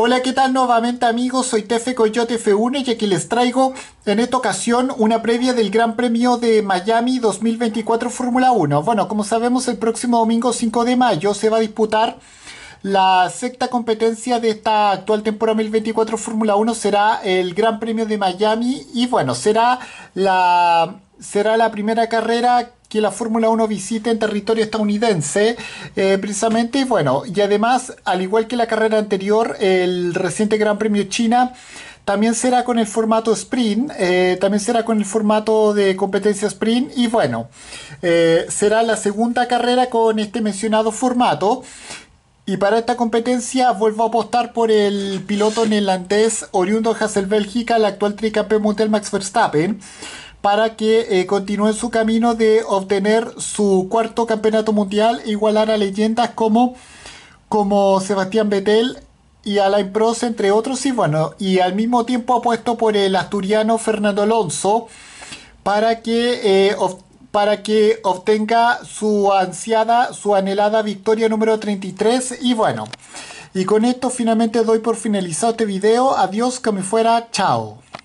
Hola, ¿qué tal nuevamente amigos? Soy Tefe Coyote F1 y aquí les traigo en esta ocasión una previa del Gran Premio de Miami 2024 Fórmula 1. Bueno, como sabemos el próximo domingo 5 de mayo se va a disputar la sexta competencia de esta actual temporada 2024 Fórmula 1 será el Gran Premio de Miami y bueno, será la, será la primera carrera que la Fórmula 1 visite en territorio estadounidense, eh, precisamente, y bueno, y además, al igual que la carrera anterior, el reciente Gran Premio China también será con el formato sprint, eh, también será con el formato de competencia sprint y bueno, eh, será la segunda carrera con este mencionado formato. Y para esta competencia vuelvo a apostar por el piloto neerlandés oriundo de Hassel, Bélgica, el actual tricampeón Montel Max Verstappen para que eh, continúe su camino de obtener su cuarto campeonato mundial e igualar a leyendas como, como Sebastián Vettel y Alain Prost, entre otros, y bueno, y al mismo tiempo apuesto por el asturiano Fernando Alonso para que, eh, para que obtenga su ansiada, su anhelada victoria número 33 y bueno. Y con esto finalmente doy por finalizado este video. Adiós, que me fuera. Chao.